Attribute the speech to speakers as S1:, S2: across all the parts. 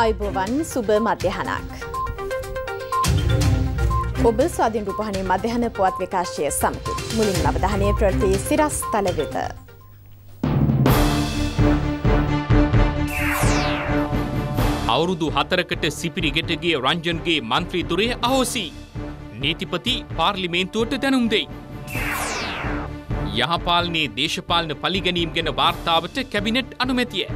S1: අයිබෝවන් සුබ මධ්‍යහනක්. ඔබ ස්වාධීන් රූපහණේ මධ්‍යහන පුවත් විකාශය සමතු මුලින් අවධානය ප්‍රති සිරස් තලවෙත.
S2: අවුරුදු හතරකට සිපිරිගෙට ගිය රංජන්ගේ මන්ත්‍රීතුරේ අහෝසි. නීතිපති පාර්ලිමේන්තුවට දැනුම් දෙයි. යහපාලනයේ දේශපාලන පලිගැනීම් ගැන වාර්තාවට කැබිනට් අනුමැතිය.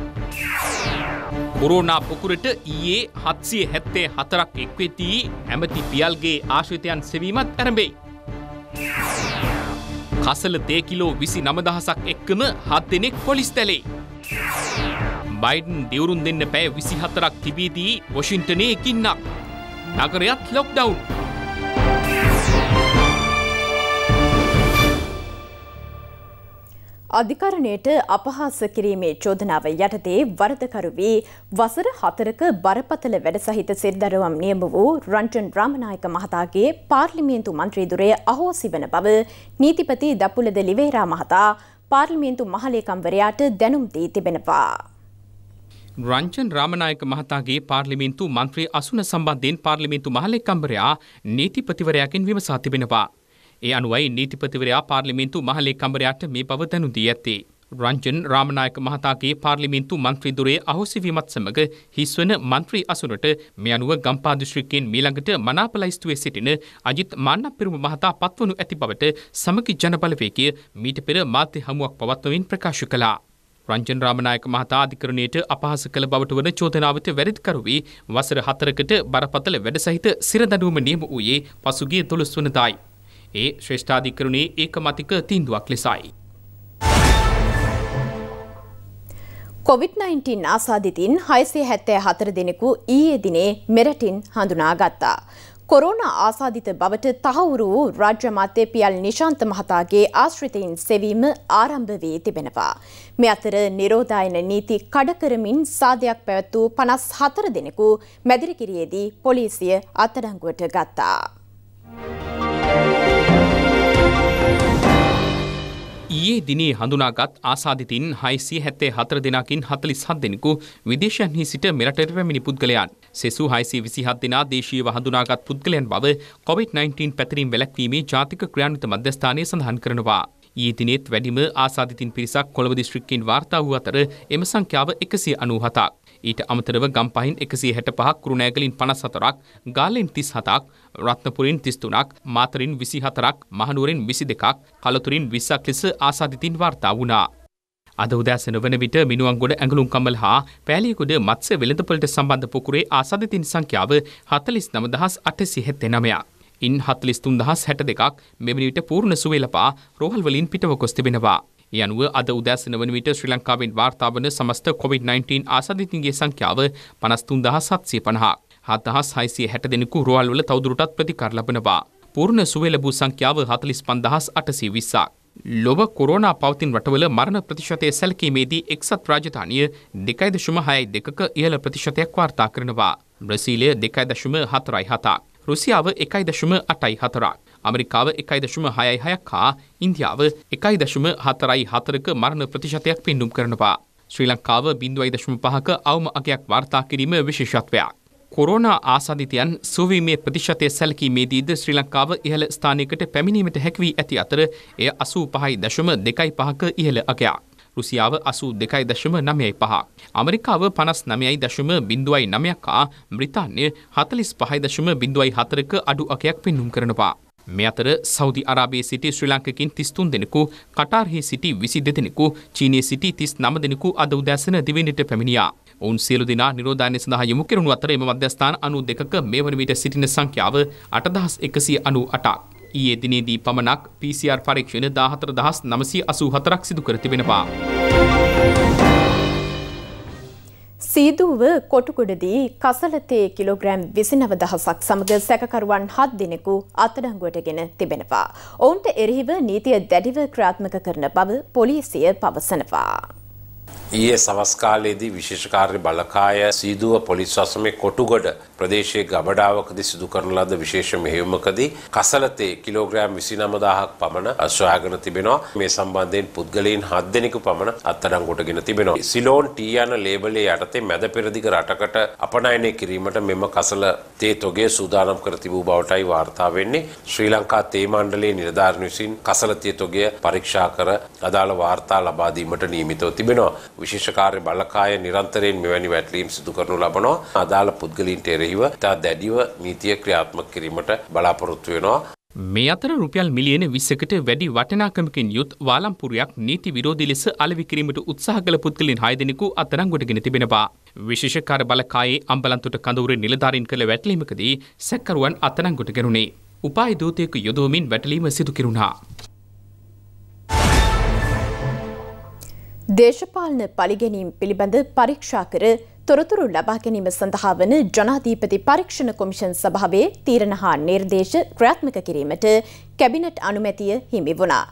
S2: කොරෝනා පුකුරට ඊයේ හත්සිය හැත්තේ හතරක් එක්වෙතිී ඇමති පියල්ගේ ආශ්‍රිතයන් සෙවීමත් ඇරඹෙයි. කසල තේකිලෝ විසි නමදහසක් එක්කම හත් දෙනෙක් පොලිස් තැලේ. බයිඩන් දෙවරුන් දෙන්න පැෑ විසි හතරක් තිබීදී වොෂින්ටනය එකින්නක්. නගරයත් ලොක්ඩවුන්.
S1: අධිකරණයට අපහාස කිරීමේ චෝදනාව යටතේ වරදකරු වී වසර හතරක බරපතල වැඩ සහිත සිරිදරුවම් නියම වූ රන්ටන් රාමනායක මහතාගේ පාර්ලිමේන්තු මන්ත්‍රීදුරය අහෝසි වන බව නීතිපති දපුලද ලිවේරා මහතා පාර්ලිමේන්තු මහලේකම්වරයාට දැනුම් දී තිබෙනවා.
S2: රංචන් රාමනායක මහතාගේ පාර්ලිමින්තු මන්ත්‍රී අසුන සම්බන්ධයෙන් පාර්ලිමින්තු මහලෙක්කම්බරයා නීතිපතිවරයකින් විමසා තිබෙනවා. ඒ අනුවයි නීතිපතිවරයා පාර්ලිමින්තු මහලේකම්බරයාට මේ බව දැනුදී ඇත්තේ. රංජන් රාමනායක මහතාගේ පාර්ලිමින්තු මන්ත්‍රීදුරේ අහෝසිවීමත් සමඟ හිස්වන මන්ත්‍රී අසුනට මේ අනුව ගම්පා දිස්ත්‍රික්කයෙන් මීළඟට මනාපලයිස්තුවේ සිටින අජිත් මාන්නපිරුම මහතා පත්වනු ඇති බවට සමගි ජනබලවේගය මීට පෙර මාධ්‍ය හමුවක් පවත්වමින් ප්‍රකාශ කළා. රංජන් රාමනායක මහතා අධිකරණයට අපහාස කළ බවට වන චෝදනාවට වැරදිකරුවී වසර හතරකට බරපතල වැඩ සහිත සිරදඩුවම නියම වූයේ පසුගේ දොළොස්වනදායි. ඒ ශ්‍රේෂ්ඨාධිකරණයේ ඒකමතික තීන්දුවක් ලෙසයි.
S1: COොVID-19 ආසාධිතින් හයිසේ හැත්තෑ හතර දෙනෙකු ඊයේ දිනේ මෙරටින් හඳුනාගත්තා. කොරෝණ ආසාධිත බවට තහවුරු වූ රාජ්‍ය මාත්‍ය පියල් නිශාන්ත මහතාගේ ආශ්‍රිතයින් සෙවීම ආරම්භ වී තිබෙනවා. මෙ අතර නිරෝධායන නීති කඩකරමින් සාධයක් පැවැත්වූ පනස් හතර දෙනෙකු මැදිරිකිරියේදී පොලිසිය අත්තරංගුවට ගත්තා.
S2: දිනේ හඳුනාගත් ආසාධිතින් හයිසිය හැත්තේ හතර දෙනාකින් හතලිස් හත් දෙනෙකු විදේශයන්හි සිට මෙරටට පැමිණි පුද්ගලයන්. සෙසු හයිසි විසිහත් දෙනා දේශීව හඳුනාගත් පුද්ගලයන් බව කොවිD-19 පැතරින් වැළැක්වීමේ ජාතික ක්‍රියාන්විත මධ්‍යස්ථානය සඳහන් කරනවා. ඊදිනෙත් වැඩිම ආසාධිතින් පිරිසක් කොළඹ දිස්ත්‍රික්කෙන් වාර්තා වූ අතර එම සංඛ්‍යාව එකසිය අනූහතක්. ඊට අමතරව ගම්පහින් එකසිය හැට පහක් කුරුණෑගලින් පනස් සතරක් ගාලෙන් තිස් හතක් රත්නපුරින් තිස්තුනක් මාතරින් විසි හතරක් මහනුවරින් විසි දෙකක් කළතුරින් විස්සක් ලෙස ආසාධිතින් වාර්තා වුණා. අද උදෑසන වන විට මිනුවන්ගොඩ ඇඟලුම් කමල් හා පෑලියකුඩ මත්ස වෙළඳපොලට සම්බන්ධ පොකුරේ ආසාධිතින් සංඛ්‍යාව හතලිස් නමදහස් අටසි හැත්තෙනමයක්. ඉන් හතලිස්තුන් දහස් හැට දෙකක් මෙමනිවිට පූර්ණ සුවේලපා රෝහල්වලින් පිටව කොස් තිබෙනවා. ඒ අනුව අද උදෑසන වන විට ශ්‍රී ලංකාවෙන් වාර්තාාවන සමස්ත COොVID-19 ආසධිතින්ගේ සංඛ්‍යාව පනස්තුන් දහස් සත්සය පණහා හතහස් හයිසිය හැට දෙෙනෙකු රුවල්වල තවදුරටත් ප්‍රතිකර ලබනවා. පූර්ණ සුවලබූ සංඛ්‍යාව හතලිස් පන්දහස් අටසී විස්සක්. ලොව කොරෝනා පවතින් රටවල මරණ ප්‍රතිශතය සැලකීමේදී එක්සත් රාජධානිය දෙකයි දශුම හයයි දෙකක ඉහළ ප්‍රතිශතයක් වාර්තා කරනවා. බ්‍රසීලය දෙකයි දශුම හතරයි හතා. රුසියාව එකයි දශුම අටයි හතරක්. ඇමරිකාව එකයි දශම හයයි හයක් හා ඉන්දියාව එකයි දශම හතරයි හතරක මරණ ප්‍රතිශතයක් පෙන්නුම් කරනවා. ශ්‍රී ලංකාව බිඳුවයි දශම පහක අවම අගයක් වාර්තා කිරීම විශේෂත්වයක්. කොරෝණ ආසාධිතයන් සුවීමේ ප්‍රතිශතය සැලකීමේදීද ශ්‍රී ලංකාව ඉහළ ස්ථානයකට පැමිණීමට හැකිවී ඇති අතර එය අසූ පහයි දශම දෙකයි පහක ඉහළ අගයක්. රුසියාව අසූ දෙකයි දශම නමයයි පහ. අමරිකාව පනස් නමයයි දශම බිඳුවයි නමයක්කා බ්‍රිතාන්‍ය හතලිස් පහයි දශම බිඳුවයි හතරක අඩු අකයක් පෙන්නුම් කරනවා. මේ අතර සෞදි අරාබයේ සිටි ශ්‍රී ලංකකින් 33 දෙනෙකු, කටාර්හි සිටි 22 දෙනෙකු, චීනයේ සිටි 39 දෙනෙකු අද උදෑසන දිවෙන්නට පැමිණියා. ඔවුන් සියලු දෙනා නිරෝධායන සඳහා යොමු කෙරුණු අතර එම මධ්‍යස්ථාන 92ක මේ වන විට සිටින සංඛ්‍යාව 8198ක්. ඊයේ දිනේදී පමණක් PCR පරීක්ෂණ 14984ක් සිදු කර තිබෙනවා.
S1: සීදුව කොටුකොඩදී කසලතේ කිලෝග්‍රෑම් විසිනව දහසක් සමඟ සැකකරුවන් හත් දෙනෙකු අත්අඩංගුවටගෙන තිබෙනවා. ඔවුන්ට එරෙහිව නීතිය දැඩිව ක්‍රාත්මක කරන බව පොලිසිය පවසනවා.
S3: ඊයේ සවස් කාලයේදී විශේෂ කාර්ය බළකාය සීදුව පොලිස් වසමේ කොටුගොඩ ප්‍රදේශයේ ගබඩාවකදී සිදු කරන ලද විශේෂ මෙහෙයුමකදී කසලතේ කිලෝග්‍රෑම් 29000ක් පමණ අස්වාගෙන තිබෙනවා මේ සම්බන්ධයෙන් පුද්ගලයන් 7 දෙනෙකු පමණ අත්අඩංගුවටගෙන තිබෙනවා සිලෝන් ටී යන ලේබලේ යටතේ මැද පෙරදිග රටකට අපනයනය කිරීමට මෙම කසලතේ තොගේ සූදානම් කර තිබූ බවටයි වාර්තා වෙන්නේ ශ්‍රී ලංකා තේ මණ්ඩලයේ නිලධාරීන් විසින් කසලතේ තොගය පරීක්ෂා කර අදාළ වාර්තා ලබා දීමට නියමිතව තිබෙනවා විශේෂ කාර්ය බළකාය නිරන්තරයෙන් මෙවැනි වැටලීම් සිදු කරනු ලබනවා. අදාළ පුද්ගලීන්ට එරෙහිව ඉතා දැඩිව නීතිය ක්‍රියාත්මක කිරීමට බලාපොරොත්තු වෙනවා.
S2: මේ අතර රුපියල් මිලියන විස්සකට වැඩි වටනාකමකින් යුත් වාලම්පුරයක් නීති විරෝධී ලෙස අලවිකිරීමට උත්සාහ කළ පුද්ගලින් හයදෙනෙකු අත්තරංගොටගෙන තිබෙනවා. විශේෂකාර බලකායේ අම්බලන්තුට කඳවුරේ නිලධාරින් කළ වැටලීමකදී සැකරුවන් අත්තරංගොට ගැනුණේ. උපාය දූතයෙකු යොදවමින් වැටලීම සිදු කෙරුණා.
S1: දේශපාලන පලිගැනීම් පිළිබඳ පරීක්ෂා කර තොරතුරු ලබා ගැනීම සඳහා වන ජනාධීපති පරීක්ෂණ කොමිෂන් සභාවේ තීරණ හා නිර්දේශ ක්‍රියාත්මක කිරීමට කැබිනට් අනුමැතිය හිමි වුණා.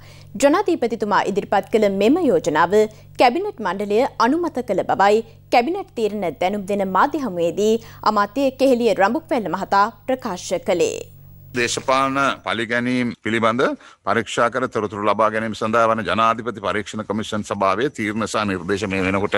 S1: ජනාධීපතිතුමා ඉදිරිපත් කළ මෙම යෝජනාව කැබිනට් මණ්ඩලය අනුමත කළ බවයි කැබිනට් තීරණ දැනුම් දෙන මාධ්‍ය හමුවේදී අමාත්‍ය කෙහෙලිය රඹුක්වැල්ල මහතා ප්‍රකාශ කළේ.
S3: දේශපාලන පලිගැනීම් පිළිබඳ පරීක්ෂාකර තොරතුරු ලබා ගැනීම සඳහා වන ජනාධිපති පරීක්ෂණ කොමිෂන් සභාවේ තීරණසා නිර්දේශ මේ වෙනකොට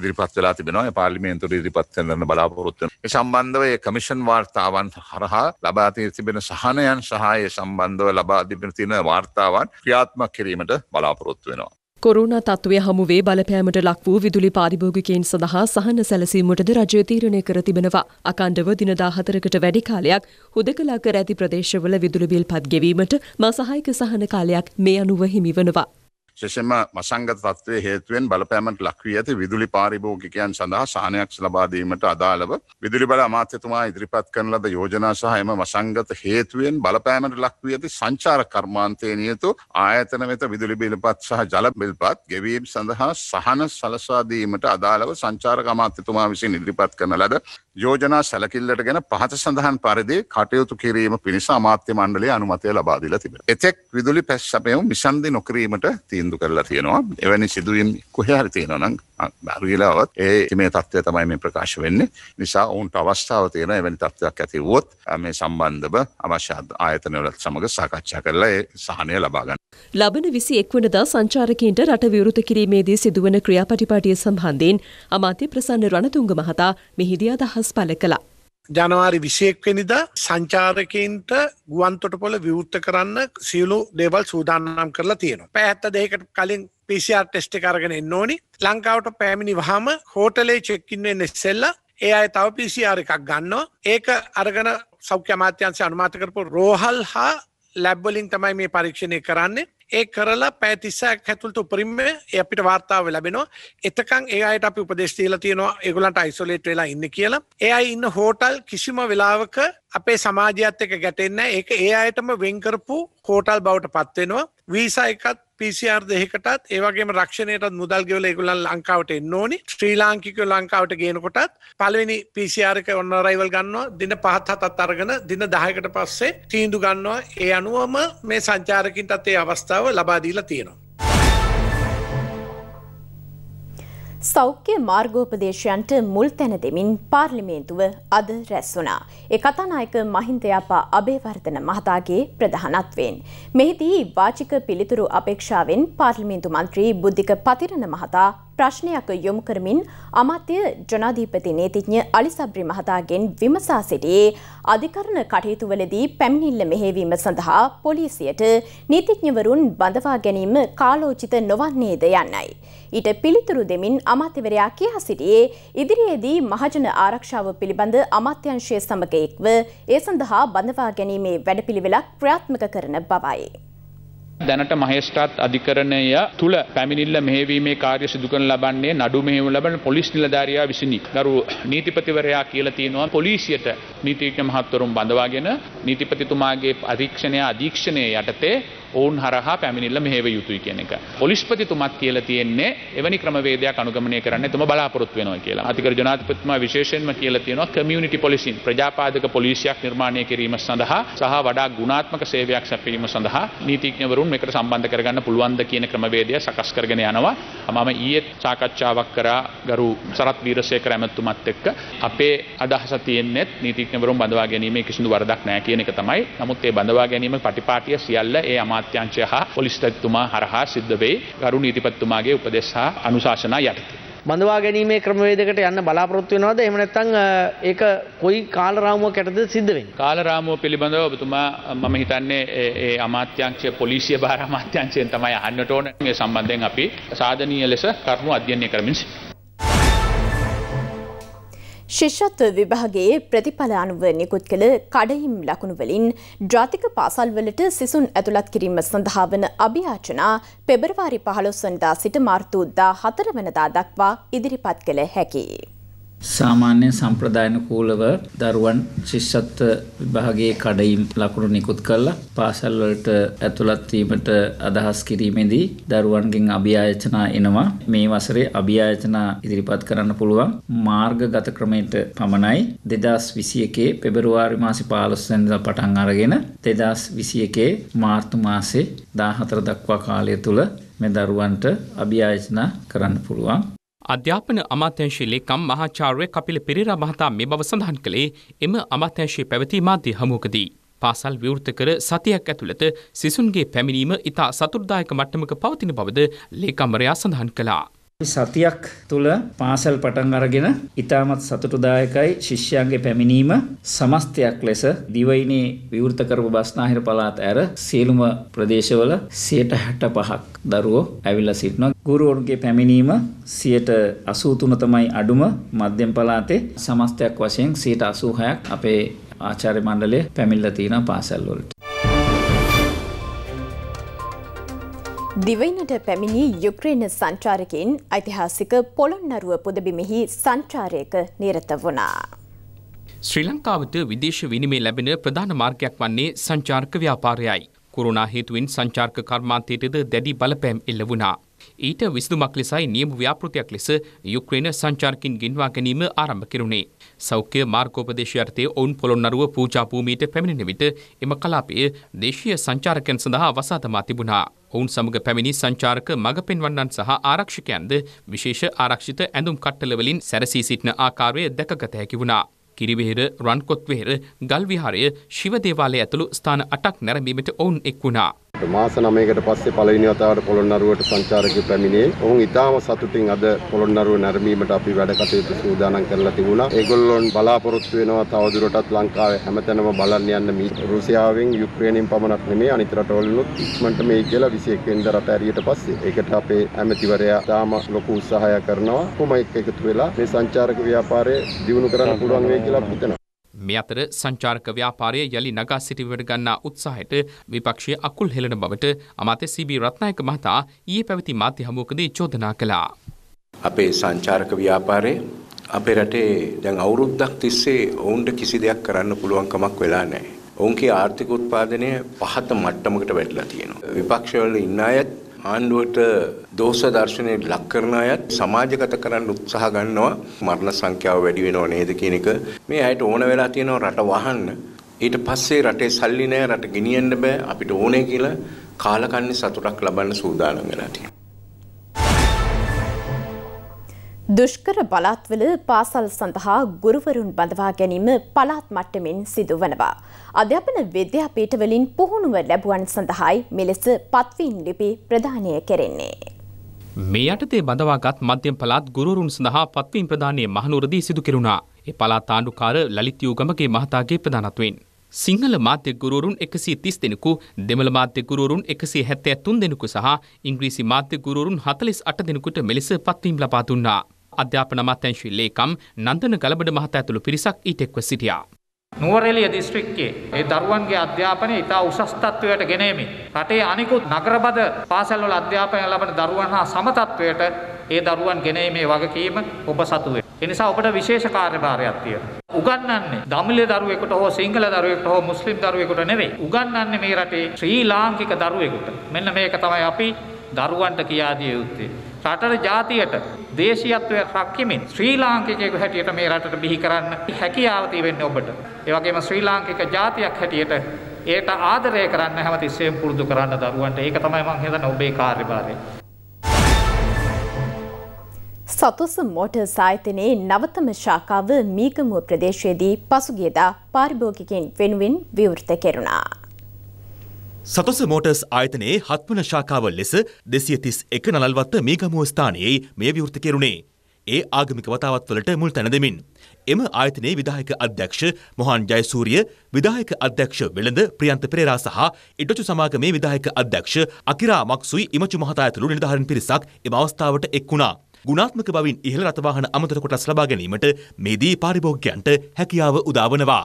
S3: ඉදිරිපත් වෙලා තිබෙනවා පාර්ලිමේන්තුවට ඉදිරිපත් කරන බලාපොරොත්තු වෙන. ඒ සම්බන්ධව ඒ කමිෂන් වාර්තාවන් හරහා ලබා තිබෙන සහනයන් සහ ඒ සම්බන්ධව ලබා තිබෙන තියෙන වාර්තාවන් ක්‍රියාත්මක කිරීමට බලාපොරොත්තු වෙනවා.
S1: කොරුණ තත්ත්වය හමුවේ බලපෑමට ලක් වූ විදුලි පාරිභෝගිකයන් සඳහා සහන සැලසීමටද රජය තීරණය කර තිබෙනවා. අකණ්ඩව දින 14කට වැඩි කාලයක් හුදකලා කර ඇති ප්‍රදේශවල විදුලි බිල් පත් ගෙවීමට මා සහායක සහන කාලයක් මේ අනුව හිමි වෙනවා.
S3: ශෙෂෙන්ම මසංගත තත්වය හේතුවෙන් බලපෑමට ලක්වී ඇති විදුලි පාරිභෝගිකයන් සඳහා සහනයක් ලබාදීමට අදාළව විදුලි බල අමාත්‍යතුමා ඉදිරිපත් කරන ලද යෝජනා සහ එම මසංගත හේතුවෙන් බලපෑමට ලක්වී ඇති සංචාර කර්මාන්තය නියතු ආයතන වෙත විදුලි බිලපත් සහ ජල බිල්පත් ගෙවීම් සඳහා සහන සලසාදීමට අදාළව සංචාරක අමාත්‍යතුමා විසින් ඉදිරිපත් කරන ලද යෝජනා සැලකිල්ලට ගැන පහත සඳහන් පරිදි කටයුතු කිරීම පිණිස අමාත්‍ය මණ්ඩලය අනුමතය ලබාදීලා තිබෙනවා. එතෙක් විදුලි පැස් සැපයුම් විසන්දි නොකිරීමට තියෙන සින්දු කරලා තියෙනවා එවැනි සිදුවීම් කොහේ හරි තියෙනවා නම් බැරි වෙලාවත් ඒ මේ தත්ත්වය තමයි මේ ප්‍රකාශ වෙන්නේ නිසා ඔවුන්ට අවස්ථාව තියෙන එවැනි தත්ත්වයක් ඇති වුවොත් මේ සම්බන්ධව අවශ්‍ය ආයතනවලත් සමග සාකච්ඡා කරලා ඒ සහනය ලබා
S1: ගන්න. ලබන 21 වෙනිදා සංචාරකීන්ට රට විවෘත කිරීමේදී සිදුවන ක්‍රියාපටිපාටිය සම්බන්ධයෙන් අමාත්‍ය ප්‍රසන්න රණතුංග මහතා මෙහිදී අදහස් පළ කළා.
S3: ජනවාරි විශයෙක්වෙනිදා සංචාරකන්ට ගුවන්තොට පොල විවෘත්ත කරන්න සියලු දේවල් සූදානම් කරලා තියෙනවා පැහැත්ත දෙකට කලින් පිසිR ටෙස්ට කරගෙන එන්න ඕනි ලංකාවට පෑමිණි වහම හෝටලේ චෙක්කින්න එන්න සෙල්ලා ඒ අය තව පිසිR එකක් ගන්නවා ඒක අරගෙන සෞඛ්‍ය මාත්‍යන්සේ අනුමාතකරපු රෝහල් හා ලැබ්බලින් තමයි මේ පරීක්ෂණය කරන්නේ ඒ කරලා පැතිසක් හැතුළට උපරිම ඒ අපිට වාර්තාව ලැබෙනවා එතකන් ඒ අයට අපි උපදේශීල තියෙනවා ඒගොලන්ට අයිසොලේට් වෙලා ඉන්න කියලා ඒ අයි ඉන්න හෝටල් කිසිම වෙලාවක අපේ සමාජයත් එක ගැටෙන්න ඒක ඒ අයටම වෙන්කරපු හෝටල් බවට පත්වෙනවා වීසා එකත් පිසිR දෙකටත් ඒවගේම රක්ෂණයටත් මුදල් ගෙවල ඒගුලන් ලංකාවට එන්න ඕනි ශ්‍රී ලාංකිකව ලංකාවට ගේනකොටත් පළවෙනි පිසිRක ඔන්න රයිවල් ගන්නවා දින පහත් හතත් අරගෙන දින දහයකට පස්සේ තීන්දු ගන්නවා ඒ අනුවම මේ සංචාරකින්ටත් ඒ අවස්ථාව ලබාදීලා තියෙනවා
S1: සෞඛ්‍ය මාර්ගෝපදේශයන්ට මුල් තැන දෙමින් පාර්ලිමේන්තුව අද රැස් වුණා. ඒ කතානායක මහින්දයාපා අබේවර්ධන මහතාගේ ප්‍රධානත්වයෙන්. මෙහිදී වාචික පිළිතුරු අපේක්ෂාවෙන් පාර්ලිමේන්තු මන්ත්‍රී බුද්ධික පතිරණ මහතා ප්‍රශ්නයක් යොමු කරමින් අමාත්‍ය ජනාධීපති නේතිඥ අලි සබ්‍රි මහතාගෙන් විමසා සිටියේ අධිකරණ කටයුතුවලදී පැමිණිල්ල මෙහෙවීම සඳහා පොලිසියට නීතිඥවරුන් බඳවා ගැනීම කාලෝචිත නොවන්නේද යන්නයි. ඊට පිළිතුරු දෙමින් අමාත්‍යවරයා කියා සිටියේ ඉදිරියේදී මහජන ආරක්ෂාව පිළිබඳ අමාත්‍යංශය සමග එක්ව ඒ සඳහා බඳවා ගැනීමේ වැඩපිළිවෙලක් ක්‍රියාත්මක කරන බවයි.
S4: දැනට මහේෂ්ටාත් අධිකරණය තුළ පැමිණිල්ල මෙහවීමේ කාර්ය සිදුකන ලබන්නේ නඩු මෙහම ලබන පොලිස් නිලධාරයා විසිනි ගරු නීතිපතිවරයා කියල තියෙනවා පොලිසියට නීතිීක්‍ර මහත්වරුම් බඳවාගෙන නීතිපතිතුමාගේ අධීක්ෂණය අධීක්ෂණය යටතේ ඔවුන් හරහා පැමිණිල්ල මෙහෙව යුතුයි කියන එක. පොලිස්පතිතුමත් කියලා තියෙන්නේ එවැනි ක්‍රමවේදයක් අනුගමනය කරන්න එතුම බලාපොරොත්තු වෙනවා කියලා. අතිකර ජනාධිපතිතුමා විශේෂයෙන්ම කියලා තියෙනවා කමියුනිටි පොලිසින් ප්‍රජාපාදක පොලිසියක් නිර්මාණය කිරීම සඳහා සහ වඩා ගුණාත්මක සේවයක් සැපීම සඳහා නීතිඥවරුන් මේකට සම්බන්ධ කරගන්න පුළුවන්ද කියන ක්‍රමවේදය සකස් කරගෙන යනවා. මම ඊයේ සාකච්ඡාවක් කරා ගරු සරත් වීරසේකර ඇමතුමත් එක්ක අපේ අදහස තියෙන්නේත් නීතිඥවරුන් බඳවා ගැනීමේ කිසිදු වරදක් නැහැ කියන එක තමයි. නමුත් ඒ බඳවා ගැනීම පටිපාටිය සියල්ල ඒ අමා අමාත්‍යංශය හා පොලිස්තැත්තුමා හරහා සිද්ධ වෙයි ගරු නීතිපත්තුමාගේ උපදෙස් හා අනුශාසනා යටතේ.
S2: බඳවා ගැනීමේ ක්‍රමවේදකට යන්න බලාපොරොත්තු වෙනවද එහෙම නැත්නම් ඒක කොයි කාලරාමුවකටද
S4: සිද්ධ වෙන්නේ කාලරාමුව පිළිබඳව ඔබතුමා මම හිතන්නේ ඒ අමාත්‍යාංශය පොලිසිය භාර අමාත්‍යාංශයෙන් තමයි අහන්නට ඕන ඒ සම්බන්ධයෙන් අපි සාධනීය ලෙස කරුණු අධ්‍යයනය කරමින් සිටිනවා
S1: ශිෂ්‍යත්ව විභාගයේ ප්‍රතිඵල අනුව නිකුත් කළ කඩයිම් ලකුණුවලින් ජාතික පාසල්වලට සිසුන් ඇතුළත් කිරීම සඳහා වන අභියාචනා පෙබරවාරි පහළොස්වනදා සිට මාර්තුද්දා හතර වනදා දක්වා ඉදිරිපත් කළ හැකි.
S5: සාමාන්‍යයෙන් සම්ප්‍රදායනුකූලව දරුවන් ශිෂ්‍යත්ව විභාගයේ කඩයිම් ලකුණු නිකුත් කරලා පාසල් වලට ඇතුළත් වීමට අදහස් කිරීමේදී දරුවන්ගෙන් අභියාචනා එනවා මේ වසරේ අභියාචනා ඉදිරිපත් කරන්න පුළුවන් මාර්ගගත ක්‍රමයට පමණයි 2021 පෙබරවාරි මාසේ 15 වෙනිදා පටන් අරගෙන 2021 මාර්තු මාසේ 14 දක්වා කාලය තුල මේ දරුවන්ට අභියාචනා කරන්න පුළුවන්
S2: අධ්‍යාපන අමාත්‍යංශයේ ලේකම් මහාචාර්ය කපිල පෙරේරා මහතා මේ බව සඳහන් කළේ එම අමාත්‍යංශයේ පැවති මාධ්‍ය හමුවකදී. පාසල් විවෘත කර සතියක් ඇතුළත සිසුන්ගේ පැමිණීම ඉතා සතුටදායක මට්ටමක පවතින බවද ලේකම්වරයා සඳහන් කළා.
S5: සතියක් තුල පාසල් පටන් අරගෙන ඊටමත් සතුටුදායකයි ශිෂ්‍යයන්ගේ පැමිණීම සමස්තයක් ලෙස දිවයිනේ විවෘත කරපු බස්නාහිර පළාත් ඇර සියලුම ප්‍රදේශවල 65ක් දරුවෝ ඇවිල්ලා සිටිනවා. ගුරුවරුන්ගේ පැමිණීම 83 තමයි අඩුම මධ්‍යම පළාතේ සමස්තයක් වශයෙන් 86ක් අපේ ආචාර්ය මණ්ඩලය පැමිණලා තියෙනවා පාසල් වලට.
S1: දිවයිනට පැමිණි යුක්්‍රේණ සංචාරකින් ඓතිහාසික පොළොන්නරුව පුදබිමෙහි සංචාරයක නිරත වුණා.
S2: ශ්‍රී ලංකාවට විදේශ විනිමේ ලැබෙන ප්‍රධාන මාර්ගයක් වන්නේ සංචාර්ක ව්‍යාපාරයයි. කුරුණා හේතුවෙන් සංචාර්ක කර්මාන්තයටද දැඩි බලපෑම් එල්ල වුණා. ඊට විසඳුමක් ලෙසයි නියම ව්‍යාපෘතියක් ලෙස යුක්්‍රේණ සංචාර්කින් ගෙන්වා ගැනීම ආරම්භ කෙරුණේ. සෞඛ්‍ය මාර්ගෝපදේශය අර්ථයේ ඔවුන් පොළොන්නරුව පූජාභූමියට පැමිණෙන විට එම කලාපය දේශීය සංචාරකයන් සඳහා වසාතමා තිබුණා. ඔවුන් සමග පැමිණි සංචාරක මඟ පෙන්වන්නන් සහ ආරක්ෂකයන්ද විශේෂ ආරක්ෂිත ඇඳුම් කට්ටලවලින් සැරසී සිටින ආකාරය දැකගත හැකි වුණා. කිරිවෙහෙර රන්කොත්වෙහෙර ගල් විහාරය ශිව දේවාලය ඇතුළු ස්ථාන අටක් නැරඹීමට ඔවුන් එක් වුණා.
S3: මාස 9කට පස්සේ පළවෙනි වතාවට පොළොන්නරුවට සංචාරකයෝ පැමිණියේ. ඔවුන් ඉතාම සතුටින් අද පොළොන්නරුව නැරඹීමට අපි වැඩ කටයුතු සූදානම් කරලා තිබුණා. ඒගොල්ලොන් බලාපොරොත්තු වෙනවා තවදුරටත් ලංකාවේ හැමතැනම බලන්න යන්න මේ රුසියාවෙන් යුක්‍රේනයෙන් පමණක් නෙමෙයි අනිත් රටවලුත් ඉක්මනට මේ කියලා 21 වෙනිදා රට ඇරියට පස්සේ. ඒකට අපේ ඇමතිවරයා තාම ලොකු උත්සාහයක් කරනවා. කොහොම එක්ක එකතු වෙලා මේ සංචාරක ව්‍යාපාරය දියුණු කරන්න පුළුවන් වෙයි කියලා හිතනවා.
S2: මේ අතර සංචාරක ව්‍යාපාරය යළි නගා සිටීමට ගන්නා උත්සාහයට විපක්ෂය අකුල් හෙළන බවට අමාත්‍ය සීබී රත්නායක මහතා ඊයේ පැවති මාධ්‍ය හමුවකදී චෝදනා කළා.
S3: අපේ සංචාරක ව්‍යාපාරය අපේ රටේ දැන් අවුරුද්දක් තිස්සේ ඔවුන්ට කිසි දෙයක් කරන්න පුළුවන් කමක් වෙලා නැහැ. ඔවුන්ගේ ආර්ථික උත්පාදනය පහත මට්ටමකට වැටලා තියෙනවා. විපක්ෂවල ඉන්න අයත් ආණ්ඩුවට දෝෂ දර්ශනයට ලක් කරන අයත් සමාජගත කරන්න උත්සාහ ගන්නවා මරණ සංඛ්‍යාව වැඩි වෙනව නේද කියන එක මේ අයට ඕන වෙලා තියෙනවා රට වහන්න ඊට පස්සේ රටේ සල්ලි නැහැ රට ගෙනියන්න බෑ අපිට ඕනේ කියලා කාලකන්ණි සතුටක් ලබන්න සූදානම් වෙලා තියෙනවා
S1: දුෂ්කර බලත්වල පාසල් සඳහා ගුරුවරුන් බඳවා ගැනීම පළාත් මට්ටමින් සිදු වනවා. අධ්‍යාපන විද්‍යාපීඨවලින් පුහුණුව ලැබුවන් සඳහායි මෙලෙස පත්වීන් ලිපි ප්‍රදානය කෙරෙන්නේ.
S2: මේ යටතේ බඳවාගත් මධ්‍යම පළාත් ගුරුවරුන් සඳහා පත්වීම් ප්‍රදානයේ මහනුවරදී සිදු කෙරුණා. ඒ පළාත් ආණ්ඩුකාර ලලිත් යූගමගේ මහතාගේ ප්‍රධානත්වයෙන්. සිංහල මාධ්‍ය ගුරුවරුන් 130 දෙනෙකු, දෙමළ මාධ්‍ය ගුරුවරුන් 173 දෙනෙකු සහ ඉංග්‍රීසි මාධ්‍ය ගුරුවරුන් 48 දෙනෙකුට මෙලෙස පත්වීම් ලබා දුන්නා. අධ්‍යාපන අමාත්‍යංශයේ ලේකම් නන්දන ගලබඩ මහතා ඇතුළු පිරිසක් ඊට එක්ව සිටියා.
S5: නුවරඑළිය දිස්ත්‍රික්කයේ ඒ දරුවන්ගේ අධ්‍යාපනය ඉතා උසස් තත්ත්වයට ගෙනීමෙන් රටේ අනිකුත් නගරබද පාසල්වල අධ්‍යාපනය ලබන දරුවන් හා සම තත්ත්වයට ඒ දරුවන් ගෙනීමේ වගකීම ඔබ සතු වේ. ඒ නිසා ඔබට විශේෂ කාර්යභාරයක් තියෙනවා. උගන්වන්නේ දමිළ දරුවෙකුට හෝ සිංහල දරුවෙකුට හෝ මුස්ලිම් දරුවෙකුට නෙවෙයි. උගන්වන්නේ මේ රටේ ශ්‍රී ලාංකික දරුවෙකුට. මෙන්න මේක තමයි අපි දරුවන්ට කියා දිය යුත්තේ. රටට ජාතියට දේශීයත්වය රැකෙමින් ශ්‍රී ලාංකිකයෙකු හැටියට මේ රටට බිහි කරන්න හැකියාව තියෙන්නේ ඔබට. ඒ වගේම ශ්‍රී ලාංකික ජාතියක් හැටියට ඒට ආදරය කරන්න හැමතිස්සෙම පුරුදු කරන්න දරුවන්ට. ඒක තමයි මම හිතන්නේ ඔබේ කාර්යභාරය.
S1: සතුස මෝටර් සාහිතනයේ නවතම ශාකාව මීගමුව ප්‍රදේශයේදී පසුගියදා පාරිභෝගිකෙන් වෙනුවෙන් විවෘත කෙරුණා.
S2: සතොස මෝටර්ස් ආයතනයේ හත්වන ශාකාව ලෙස දෙසිය තිස් එක නලල්වත්ත මීගමුව ස්ථානයේ මෙය විවෘත කෙරුණේ. ඒ ආගමික වතාවත්වලට මුල් තැන දෙමින්. එම ආයතනයේ විදායක අධ්‍යක්ෂ මොහන් ජයසූරිය විදායක අධ්‍යක්ෂ වෙළඳ ප්‍රියන්ත පෙරේරා සහ ඉටචු සමාගමේ විදායක අධ්‍යක්ෂ අකිරා මක්සුයි ඉමචු මහතා ඇතුළු නිලධාරීන් පිරිසක් එම අවස්ථාවට එක් වුණා. ගුණාත්මක බවින් ඉහළ රථවාහන අමතර කොටස් ලබා ගැනීමට මේදී පාරිභෝගිකයන්ට හැකියාව උදාවනවා.